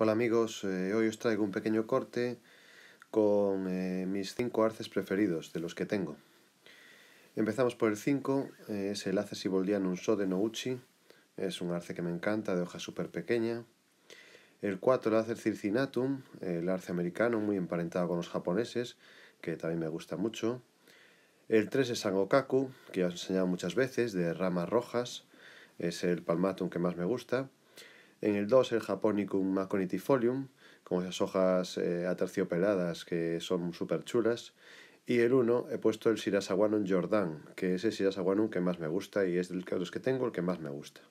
Hola amigos, eh, hoy os traigo un pequeño corte con eh, mis 5 arces preferidos, de los que tengo. Empezamos por el 5, eh, es el Ace Siboldiano so de Nouchi, es un arce que me encanta, de hoja súper pequeña. El 4, el Arce Circinatum, el arce americano, muy emparentado con los japoneses, que también me gusta mucho. El 3 es Sangokaku, que ya os he enseñado muchas veces, de ramas rojas, es el palmatum que más me gusta. En el 2 el Japonicum Maconitifolium, con esas hojas eh, aterciopeladas que son súper chulas. Y el 1 he puesto el sirasawanon Jordan, que es el sirasawanon que más me gusta y es de los que tengo el que más me gusta.